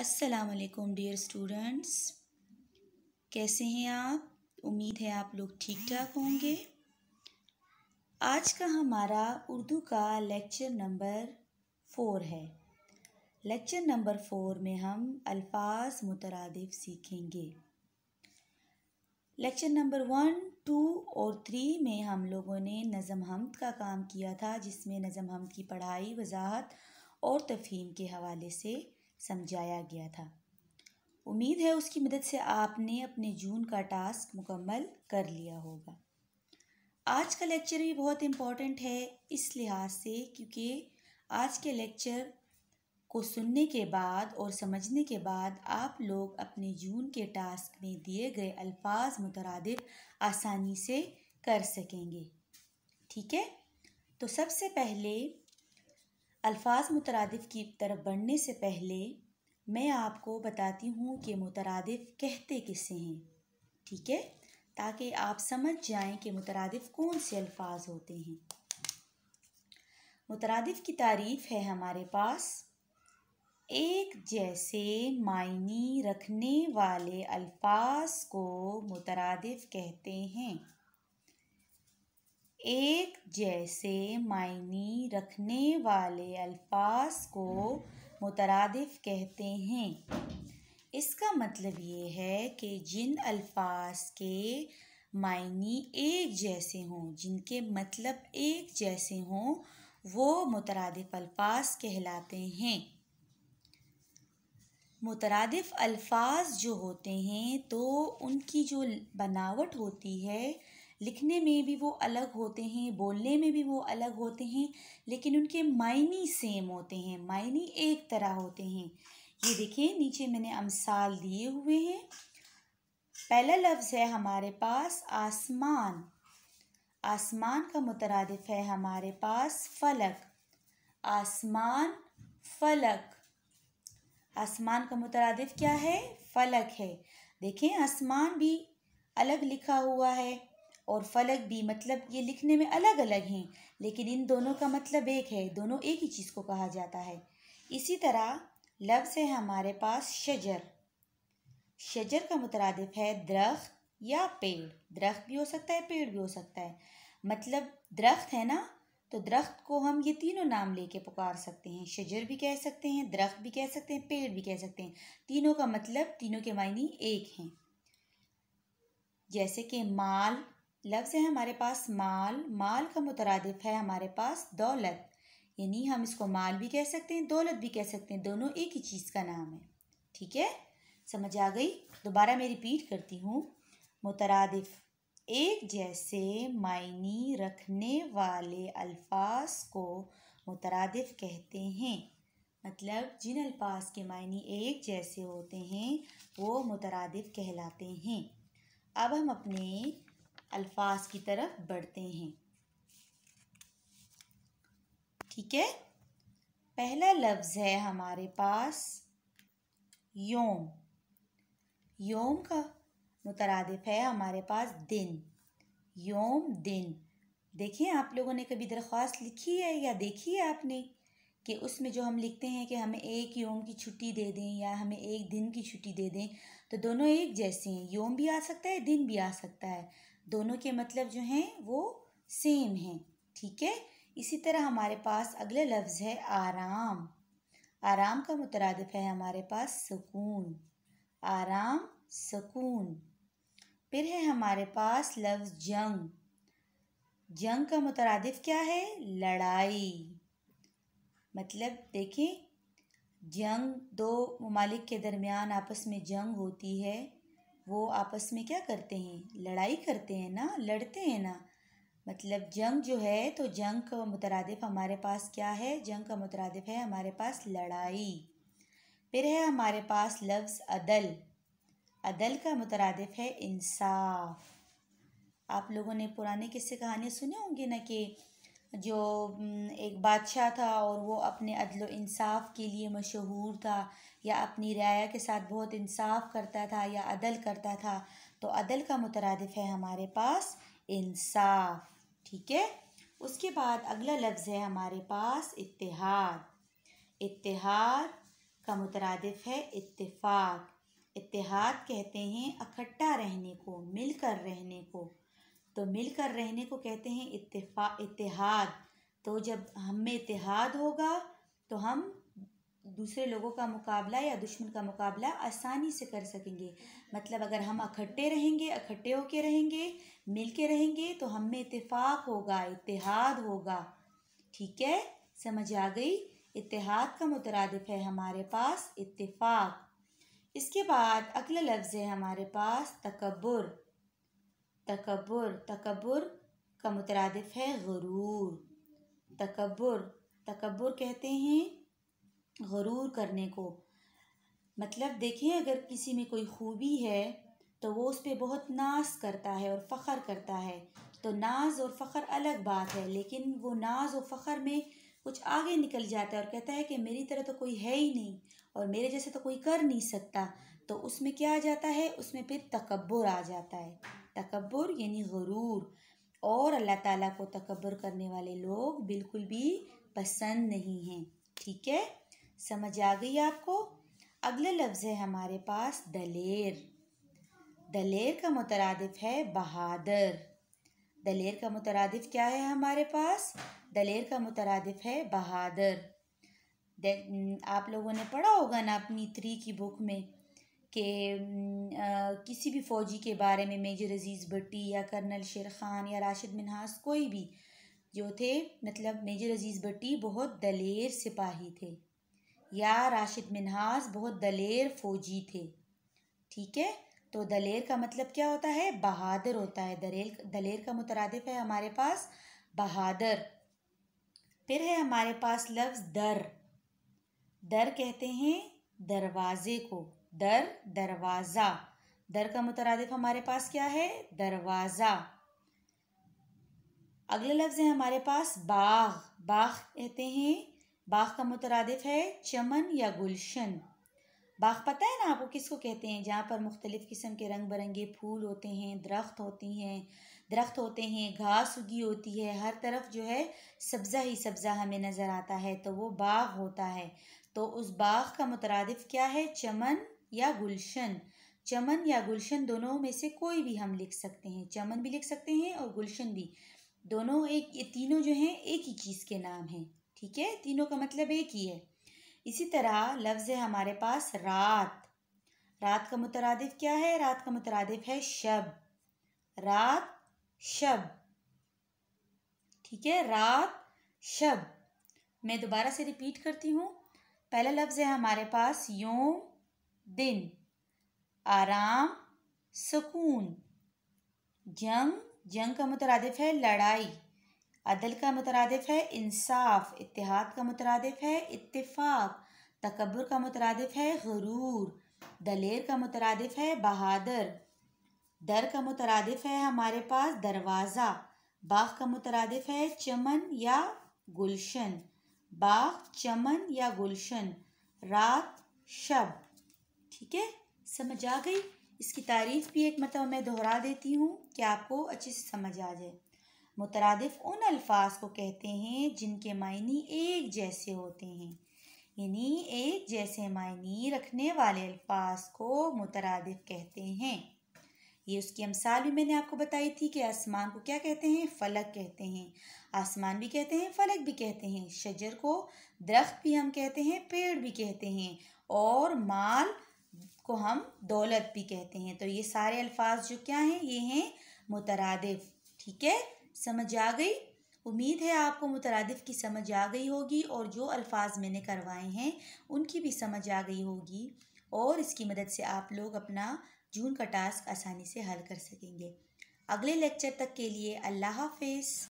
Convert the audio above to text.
अस्सलाम वालेकुम dear students कैसे हैं आप उम्मीद है आप लोग ठीक ठाक होंगे आज का हमारा उर्दू का लेक्चर नंबर फोर है लेक्चर नंबर फोर में हम अल्फाज मुतरदफ सीखेंगे लेक्चर नंबर वन टू और थ्री में हम लोगों ने नज़म हमद का काम किया था जिसमें नज़म हमद की पढ़ाई वजाहत और तफहीम के हवाले से समझाया गया था उम्मीद है उसकी मदद से आपने अपने जून का टास्क मुकम्मल कर लिया होगा आज का लेक्चर भी बहुत इम्पॉर्टेंट है इस लिहाज से क्योंकि आज के लेक्चर को सुनने के बाद और समझने के बाद आप लोग अपने जून के टास्क में दिए गए अल्फाज मुतरद आसानी से कर सकेंगे ठीक है तो सबसे पहले अल्फाज मुतरदिफ़ की तरफ बढ़ने से पहले मैं आपको बताती हूँ कि मुतरद कहते किसे हैं ठीक है ताकि आप समझ जाएं कि मुतरदिफ़ कौन से अल्फाज होते हैं मुतरदिफ़ की तारीफ़ है हमारे पास एक जैसे मायने रखने वाले अल्फाज को मुतरदफ कहते हैं एक जैसे मायने रखने वाले अल्फाज को मुतरदफ कहते हैं इसका मतलब ये है कि जिन अल्फाज के मायने एक जैसे हों जिनके मतलब एक जैसे हों वो मुतरادف अल्फाज कहलाते हैं मुतरادف अल्फाज जो होते हैं तो उनकी जो बनावट होती है लिखने में भी वो अलग होते हैं बोलने में भी वो अलग होते हैं लेकिन उनके मायने सेम होते हैं मायने एक तरह होते हैं ये देखिए नीचे मैंने अमसाल दिए हुए हैं पहला लफ्ज़ है हमारे पास आसमान आसमान का मुतरदफ है हमारे पास फलक आसमान फलक आसमान का मुतरदफ क्या है फलक है देखें आसमान भी अलग लिखा हुआ है और फलक भी मतलब ये लिखने में अलग अलग हैं लेकिन इन दोनों का मतलब एक है दोनों एक ही चीज़ को कहा जाता है इसी तरह लफ्ज़ है हमारे पास शजर शजर का मुतरदफ है दरख्त या पेड़ दरख्त भी हो सकता है पेड़ भी हो सकता है मतलब दरख्त है ना तो दरख्त को हम ये तीनों नाम लेके पुकार सकते हैं शजर भी कह सकते हैं दरख्त भी कह सकते हैं पेड़ भी कह सकते हैं तीनों का मतलब तीनों के मायने एक हैं जैसे कि माल लफ्ज़ है हमारे पास माल माल का मुतरदफ है हमारे पास दौलत यानी हम इसको माल भी कह सकते हैं दौलत भी कह सकते हैं दोनों एक ही चीज़ का नाम है ठीक है समझ आ गई दोबारा मैं रिपीट करती हूँ मुतरदफ एक जैसे मायने रखने वाले अल्फाज को मुतरदफ कहते हैं मतलब जिन अल्फाज के मायने एक जैसे होते हैं वो मुतरदफ कहलाते हैं अब हम अपने अल्फाज की तरफ बढ़ते हैं ठीक है पहला लफ्ज़ है हमारे पास योम योम का मुतरदफ है हमारे पास दिन योम दिन देखें आप लोगों ने कभी दरख्वास्त लिखी है या देखी है आपने कि उसमें जो हम लिखते हैं कि हमें एक योम की छुट्टी दे दें या हमें एक दिन की छुट्टी दे दें तो दोनों एक जैसे हैं योम भी आ सकता है दिन भी आ सकता है दोनों के मतलब जो हैं वो सेम हैं ठीक है इसी तरह हमारे पास अगला लफ्ज़ है आराम आराम का मुतराद है हमारे पास सुकून आराम सुकून फिर है हमारे पास लफ्ज़ जंग जंग का मुतरद क्या है लड़ाई मतलब देखें जंग दो ममालिक के दरमियान आपस में जंग होती है वो आपस में क्या करते हैं लड़ाई करते हैं ना लड़ते हैं ना मतलब जंग जो है तो जंग का मुतरदफ़ हमारे पास क्या है जंग का मुतरदफ़ है हमारे पास लड़ाई फिर है हमारे पास लफ्ज़ अदल अदल का मुतरदफ़ है इंसाफ आप लोगों ने पुराने किस्से कहानियाँ सुने होंगे ना कि जो एक बादशाह था और वो अपने अदल इंसाफ के लिए मशहूर था या अपनी राया के साथ बहुत इंसाफ करता था या अदल करता था तो अदल का मुतरदफ़ है हमारे पास इंसाफ ठीक है उसके बाद अगला लफ्ज़ है हमारे पास इतिहाद इतिहाद का मुतरदफ़ है इतफ़ाक़ इतिहाद कहते हैं इकट्ठा रहने को मिलकर रहने को तो मिलकर रहने को कहते हैं इतफा इतिहाद तो जब हम में इतिहाद होगा तो हम दूसरे लोगों का मुकाबला या दुश्मन का मुकाबला आसानी से कर सकेंगे मतलब अगर हम इकट्ठे रहेंगे इकट्ठे होके रहेंगे मिल के रहेंगे तो हम में इतफाक़ होगा इतिहाद होगा ठीक है समझ आ गई इतिहाद का मुतरद है हमारे पास इतफाक़ इसके बाद अगला लफ्ज़ है हमारे पास तकबर तकबर तकबर का मुतरदफ है गरूर तकबर तकबर कहते हैं गरूर करने को मतलब देखिए अगर किसी में कोई खूबी है तो वो उस पर बहुत नाज करता है और फ़ख्र करता है तो नाज और फ़ख्र अलग बात है लेकिन वो नाज और फ़ख्र में कुछ आगे निकल जाता है और कहता है कि मेरी तरह तो कोई है ही नहीं और मेरे जैसे तो कोई कर नहीं सकता तो उसमें क्या आ जाता है उसमें फिर तकबर आ जाता है तकबर यानी गरूर और अल्लाह ताला को तकबर करने वाले लोग बिल्कुल भी पसंद नहीं हैं ठीक है समझ आ गई आपको अगला लफ्ज़ है हमारे पास दलेर दलेर का मुतरद है बहादुर दलेर का मुतरद क्या है हमारे पास दलेर का मुतरद है बहादुर आप लोगों ने पढ़ा होगा ना अपनी थ्री की बुक में कि किसी भी फ़ौजी के बारे में मेजर अज़ीज़ भट्टी या कर्नल शेर खान या राशिद मिनहास कोई भी जो थे मतलब मेजर अज़ीज़ भट्टी बहुत दलेर सिपाही थे या राशिद मिनहास बहुत दलेर फ़ौजी थे ठीक है तो दलेर का मतलब क्या होता है बहादुर होता है दलेर दलेर का मुतरदफ है हमारे पास बहादुर फिर है हमारे पास लफ्ज़ दर दर कहते हैं दरवाज़े को दर दरवाज़ा दर का मुतरदफ़ हमारे पास क्या है दरवाज़ा अगले लफ्ज़ है हमारे पास बाग बाग कहते हैं बाग का मुतरद है चमन या गुलशन बाग पता है ना आपको किसको कहते हैं जहाँ पर मुख्तलिफ़ किस्म के रंग बिरंगे फूल होते हैं दरख्त होती हैं दरख्त होते हैं घास उगी होती है हर तरफ जो है सब्ज़ा ही सब्ज़ा हमें नज़र आता है तो वो बाग होता है तो उस बाग का मुतरद क्या है चमन या गुलशन चमन या गुलशन दोनों में से कोई भी हम लिख सकते हैं चमन भी लिख सकते हैं और गुलशन भी दोनों एक ये तीनों जो हैं एक ही चीज़ के नाम हैं ठीक है तीनों का मतलब एक ही है इसी तरह लफ्ज़ है हमारे पास रात रात का मुतरद क्या है रात का मुतरद है शब रात शब ठीक है रात शब मैं दोबारा से रिपीट करती हूँ पहला लफ्ज़ है हमारे पास योम दिन आराम सुकून जंग जंग का मुतरद है लड़ाई अदल का मुतरद है इंसाफ इतिहाद का मुतरद है इतफ़ाक़ तकबर का मुतरद है गरूर दलेर का मुतरद है बहादुर दर का मुतरद है हमारे पास दरवाज़ा बाग का मुतरद है चमन या गुलशन बाग चमन या गुलशन रात शब ठीक है समझ आ गई इसकी तारीफ भी एक मतलब मैं दोहरा देती हूँ कि आपको अच्छे से समझ आ जाए मुतरदफ़ उन अल्फाज को कहते हैं जिनके मायने एक जैसे होते हैं यानी एक जैसे मायने रखने वाले अल्फाज को मुतरदफ़ कहते हैं ये उसकी अमसाल भी मैंने आपको बताई थी कि आसमान को क्या कहते हैं फलक कहते हैं आसमान भी कहते हैं फलक भी कहते हैं शजर को दरख्त भी हम कहते हैं पेड़ भी कहते हैं और माल को हम दौलत भी कहते हैं तो ये सारे अल्फाज जो क्या हैं ये हैं मुतरदफ़ ठीक है समझ आ गई उम्मीद है आपको मुतरदफ़ की समझ आ गई होगी और जो अल्फाज मैंने करवाए हैं उनकी भी समझ आ गई होगी और इसकी मदद से आप लोग अपना जून का टास्क आसानी से हल कर सकेंगे अगले लेक्चर तक के लिए अल्लाह हाफिज़